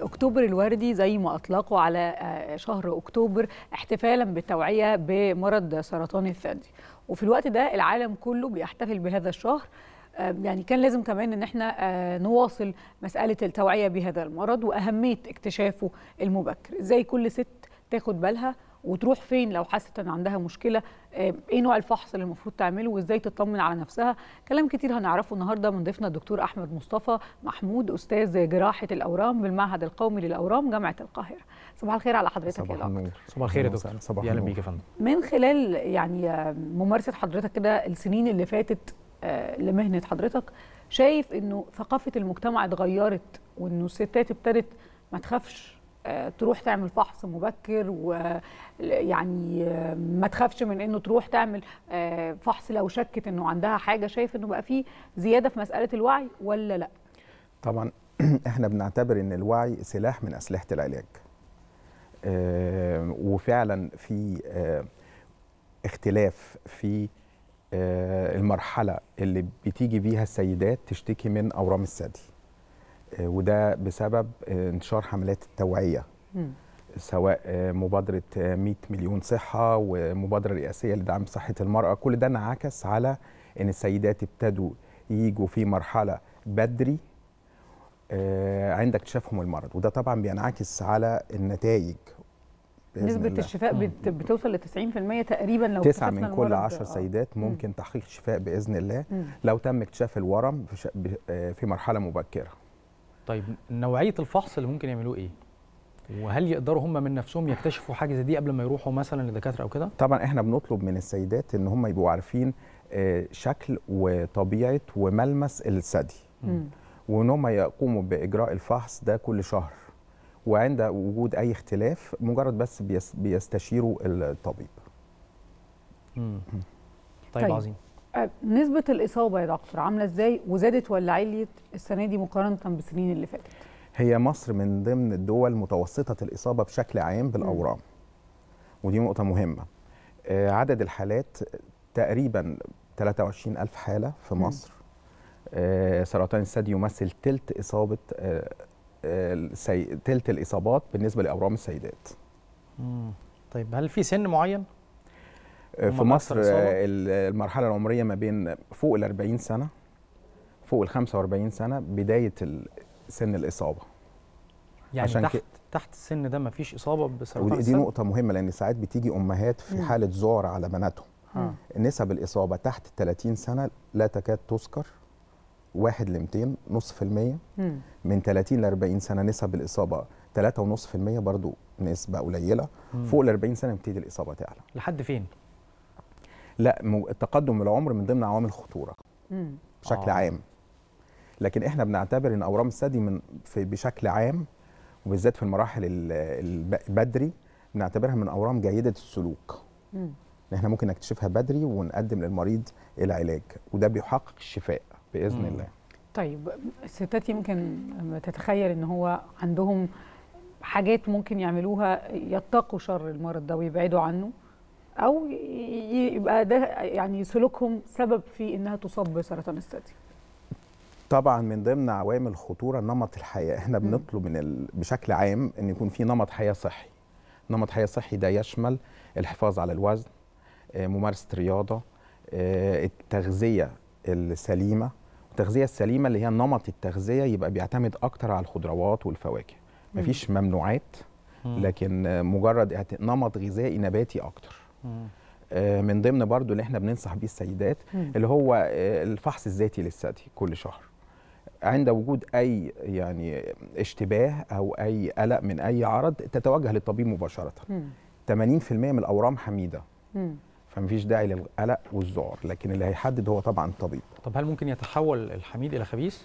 اكتوبر الوردي زي ما اطلقوا على آه، شهر اكتوبر احتفالا بالتوعيه بمرض سرطان الثدي وفي الوقت ده العالم كله بيحتفل بهذا الشهر آه، يعني كان لازم كمان ان احنا آه، نواصل مساله التوعيه بهذا المرض واهميه اكتشافه المبكر زي كل ست تاخد بالها وتروح فين لو حست ان عندها مشكله آه، ايه نوع الفحص اللي المفروض تعمله وازاي تطمن على نفسها كلام كتير هنعرفه النهارده من ضيفنا الدكتور احمد مصطفى محمود استاذ جراحه الاورام بالمعهد القومي للاورام جامعه القاهره صباح الخير على حضرتك صباح يا دكتور صباح الخير يا دكتور صباح بيك يا فندم من خلال يعني آه، ممارسه حضرتك كده السنين اللي فاتت آه، لمهنه حضرتك شايف انه ثقافه المجتمع اتغيرت وانه الستات ابتدت ما تخافش آه، تروح تعمل فحص مبكر ويعني آه، ما تخافش من انه تروح تعمل آه، فحص لو شكت انه عندها حاجه شايف انه بقى فيه زياده في مساله الوعي ولا لا طبعا احنا بنعتبر ان الوعي سلاح من اسلحه العلاج وفعلا في اختلاف في المرحله اللي بتيجي بيها السيدات تشتكي من اورام الثدي آه، وده بسبب آه، انتشار حملات التوعيه سواء آه، مبادره 100 مليون صحه ومبادره رئاسيه لدعم صحه المراه كل ده انعكس على ان السيدات ابتدوا يجوا في مرحله بدري عند اكتشافهم المرض وده طبعا بينعكس على النتائج نسبة الله. الشفاء بتوصل ل 90% تقريبا لو تسعة من كل 10 سيدات ممكن تحقيق شفاء باذن الله لو تم اكتشاف الورم في, في مرحله مبكره طيب نوعيه الفحص اللي ممكن يعملوه ايه؟ وهل يقدروا هم من نفسهم يكتشفوا حاجه زي دي قبل ما يروحوا مثلا لدكاتره او كده؟ طبعا احنا بنطلب من السيدات ان هم يبقوا عارفين آه، شكل وطبيعه وملمس الثدي وان هم يقوموا باجراء الفحص ده كل شهر وعند وجود اي اختلاف مجرد بس بيستشيروا الطبيب. طيب, طيب عظيم نسبة الإصابة يا دكتور عاملة إزاي وزادت ولا عليت السنة دي مقارنة بالسنين اللي فاتت؟ هي مصر من ضمن الدول متوسطة الإصابة بشكل عام بالأورام م. ودي نقطة مهمة آه، عدد الحالات تقريبا 23 ألف حالة في مصر آه، سرطان الثدي يمثل تلت إصابة آه، تلت الإصابات بالنسبة لأورام السيدات م. طيب هل في سن معين؟ آه، في مصر آه، المرحله العمريه ما بين فوق ال 40 سنه فوق ال 45 سنه بدايه سن الاصابه يعني عشان تحت تحت السن ده ما فيش اصابه بسرطان ودي دي نقطه مهمه لان ساعات بتيجي امهات في حاله ذعر على بناتهم نسب الاصابه تحت 30 سنه لا تكاد تذكر 1 ل 200 نص في المية من 30 ل 40 سنة نسب الإصابة 3.5% برضو نسبة قليلة مم. فوق ال 40 سنة بتبتدي الإصابة تعلى لحد فين؟ لا التقدم بالعمر من ضمن عوامل الخطوره بشكل آه. عام لكن احنا بنعتبر ان اورام الثدي من في بشكل عام وبالذات في المراحل البدري بنعتبرها من اورام جيده السلوك ان احنا ممكن نكتشفها بدري ونقدم للمريض العلاج وده بيحقق الشفاء باذن مم. الله طيب الستات يمكن تتخيل ان هو عندهم حاجات ممكن يعملوها يتقوا شر المرض ده ويبعدوا عنه او يبقى ده يعني سلوكهم سبب في انها تصاب بسرطان الثدي طبعا من ضمن عوامل الخطوره نمط الحياه احنا بنطلب من ال... بشكل عام ان يكون في نمط حياه صحي نمط حياه صحي ده يشمل الحفاظ على الوزن آه، ممارسه رياضه آه، التغذيه السليمه التغذيه السليمه اللي هي نمط التغذيه يبقى بيعتمد اكتر على الخضروات والفواكه مفيش ممنوعات لكن مجرد نمط غذائي نباتي اكتر آه، من ضمن برضو اللي احنا بننصح بيه السيدات اللي هو آه، الفحص الذاتي للثدي كل شهر عند وجود اي يعني اشتباه او اي قلق من اي عرض تتوجه للطبيب مباشره مم. 80% من الاورام حميده فما فمفيش داعي للقلق والذعر لكن اللي هيحدد هو طبعا الطبيب طب هل ممكن يتحول الحميد الى خبيث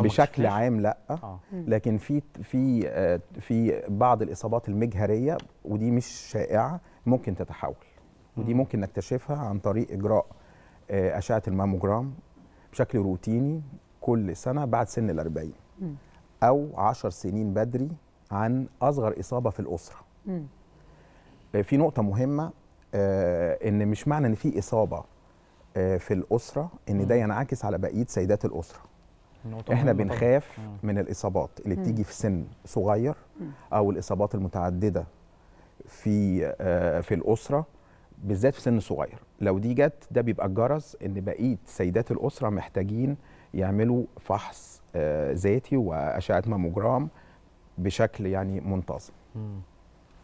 بشكل عام لا آه. لكن في في آه، في بعض الاصابات المجهريه ودي مش شائعه ممكن تتحول ودي ممكن نكتشفها عن طريق اجراء آه، اشعه الماموجرام بشكل روتيني كل سنه بعد سن ال 40 او 10 سنين بدري عن اصغر اصابه في الاسره آه، في نقطه مهمه ان مش معنى ان في اصابه في الاسره ان ده ينعكس على بقيه سيدات الاسره احنا بنخاف من الاصابات اللي بتيجي في سن صغير او الاصابات المتعدده في آه، في الاسره بالذات في سن صغير لو دي جت ده بيبقى الجرس ان بقيه سيدات الاسره محتاجين يعملوا فحص آه، ذاتي واشعه ماموجرام بشكل يعني منتظم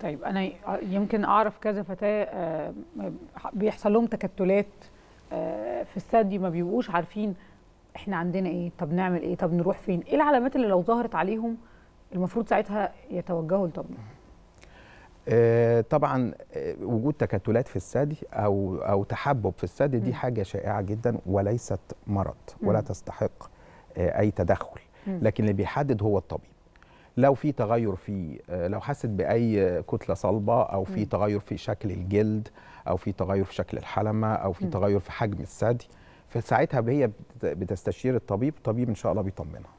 طيب انا يمكن اعرف كذا فتاه آه، بيحصل لهم تكتلات في الثدي ما بيبقوش عارفين احنا عندنا ايه طب نعمل ايه طب نروح فين ايه العلامات اللي لو ظهرت عليهم المفروض ساعتها يتوجهوا لطبيب آه، طبعا آه، وجود تكتلات في الثدي او او تحبب في الثدي دي حاجه شائعه جدا وليست مرض ولا تستحق آه، اي تدخل لكن اللي بيحدد هو الطبيب لو في تغير في لو حست باي كتله صلبه او في تغير في شكل الجلد او في تغير في شكل الحلمه او في تغير في حجم الثدي فساعتها هي بتستشير الطبيب الطبيب ان شاء الله بيطمنها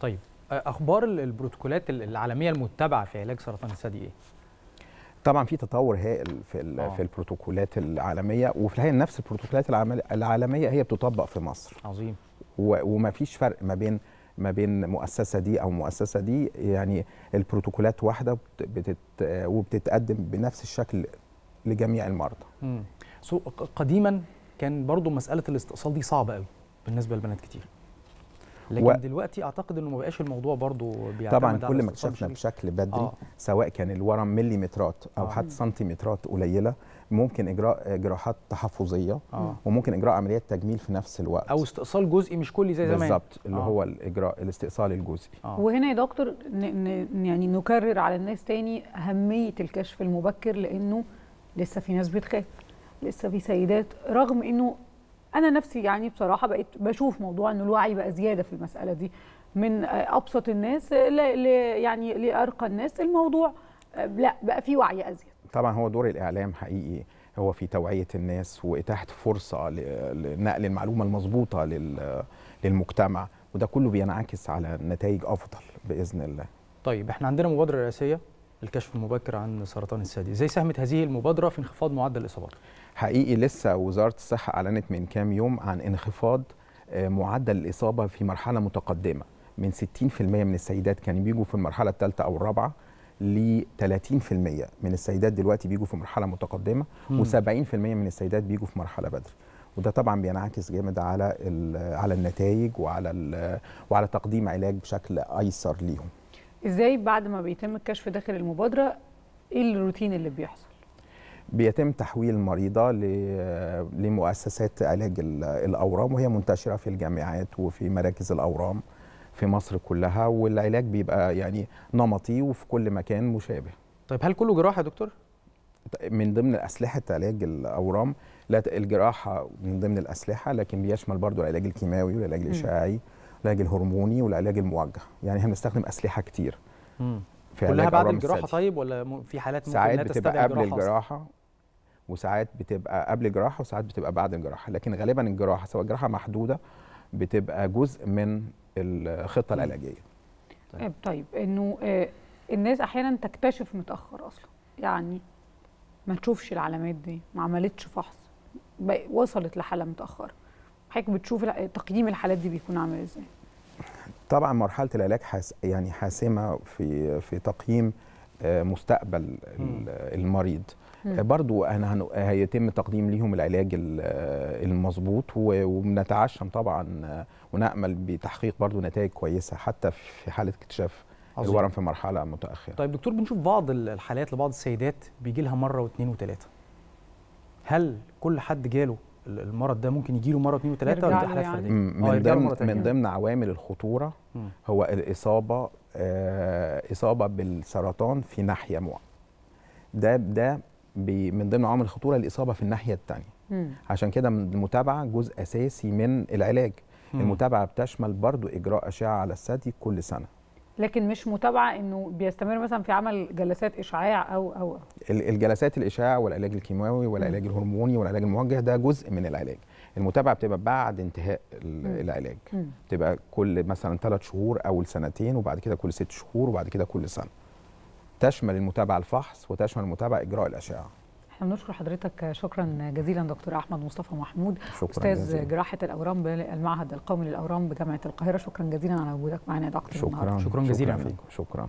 طيب اخبار البروتوكولات العالميه المتبعه في علاج سرطان الثدي ايه طبعا في تطور هائل في آه. في البروتوكولات العالميه وفي الحقيقه نفس البروتوكولات العالميه هي بتطبق في مصر عظيم وما فيش فرق ما بين ما بين مؤسسه دي او مؤسسه دي يعني البروتوكولات واحده بتت وبتتقدم بنفس الشكل لجميع المرضى. امم قديما كان برضو مساله الاستئصال دي صعبه قوي بالنسبه لبنات كتير لكن و... دلوقتي اعتقد انه ما بقاش الموضوع برضو بيعتمد طبعا كل ما اكتشفنا بشكل بدري آه. سواء كان الورم مليمترات او آه. حتى سنتيمترات قليله ممكن اجراء جراحات تحفظيه آه. وممكن اجراء عمليات تجميل في نفس الوقت او استئصال جزئي مش كلي زي زمان بالظبط اللي آه. هو الاجراء الاستئصال الجزئي آه. وهنا يا دكتور يعني نكرر على الناس تاني اهميه الكشف المبكر لانه لسه في ناس بتخاف لسه في سيدات رغم انه انا نفسي يعني بصراحه بقيت بشوف موضوع انه الوعي بقى زياده في المساله دي من ابسط الناس ل يعني لارقى الناس الموضوع لا بقى في وعي ازيد طبعا هو دور الاعلام حقيقي هو في توعيه الناس واتاحه فرصه لنقل المعلومه المضبوطه للمجتمع وده كله بينعكس على نتائج افضل باذن الله طيب احنا عندنا مبادره رئاسيه الكشف المبكر عن سرطان الثدي زي ساهمت هذه المبادره في انخفاض معدل الاصابات حقيقي لسه وزاره الصحه اعلنت من كام يوم عن انخفاض آه، معدل الاصابه في مرحله متقدمه من 60% من السيدات كانوا بيجوا في المرحله الثالثه او الرابعه ل 30% من السيدات دلوقتي بيجوا في مرحله متقدمه و70% من السيدات بيجوا في مرحله بدري وده طبعا بينعكس جامد على على النتائج وعلى وعلى تقديم علاج بشكل ايسر ليهم ازاي بعد ما بيتم الكشف داخل المبادره ايه الروتين اللي بيحصل بيتم تحويل المريضة لمؤسسات علاج الأورام وهي منتشرة في الجامعات وفي مراكز الأورام في مصر كلها والعلاج بيبقى يعني نمطي وفي كل مكان مشابه طيب هل كله جراحة يا دكتور؟ من ضمن أسلحة علاج الأورام لا الجراحة من ضمن الأسلحة لكن بيشمل برضو العلاج الكيماوي والعلاج الإشعاعي والعلاج الهرموني والعلاج الموجه يعني احنا بنستخدم أسلحة كتير في كلها بعد الجراحه السادي. طيب ولا في حالات ممكن ساعات بتبقى قبل الجراحه وساعات بتبقى قبل الجراحه وساعات بتبقى بعد الجراحه لكن غالبا الجراحه سواء جراحه محدوده بتبقى جزء من الخطه العلاجيه طيب, إيه، طيب انه إيه، الناس احيانا تكتشف متاخر اصلا يعني ما تشوفش العلامات دي ما عملتش فحص وصلت لحاله متاخره حضرتك بتشوف تقييم الحالات دي بيكون عامل ازاي طبعا مرحله العلاج حاس يعني حاسمه في في تقييم آه، مستقبل المريض آه، برضو انا هيتم تقديم ليهم العلاج آه، المظبوط وبنتعشم طبعا ونامل بتحقيق برضو نتائج كويسه حتى في حاله اكتشاف الورم في مرحله متاخره طيب دكتور بنشوف بعض الحالات لبعض السيدات بيجي لها مره واثنين وثلاثه هل كل حد جاله المرض ده ممكن يجي له يعني. مره اثنين وثلاثه ولا حالات يعني. من ضمن من ضمن عوامل الخطوره هو الاصابه آه اصابه بالسرطان في ناحيه مو ده ده من ضمن عوامل الخطوره الاصابه في الناحيه الثانيه عشان كده المتابعه جزء اساسي من العلاج المتابعه بتشمل برضو اجراء اشعه على الثدي كل سنه لكن مش متابعه انه بيستمر مثلا في عمل جلسات اشعاع او او الجلسات الاشعاع والعلاج الكيماوي والعلاج الهرموني والعلاج الموجه ده جزء من العلاج المتابعه بتبقى بعد انتهاء العلاج مم. بتبقى كل مثلا ثلاث شهور او سنتين وبعد كده كل ست شهور وبعد كده كل سنه تشمل المتابعه الفحص وتشمل المتابعه اجراء الاشعه احنا بنشكر حضرتك شكرا جزيلا دكتور احمد مصطفى محمود شكرا استاذ جزيلا. جراحه الاورام بالمعهد القومي للاورام بجامعه القاهره شكرا جزيلا على وجودك معنا يا دكتور شكرا شكرا جزيلا شكرا, شكرا.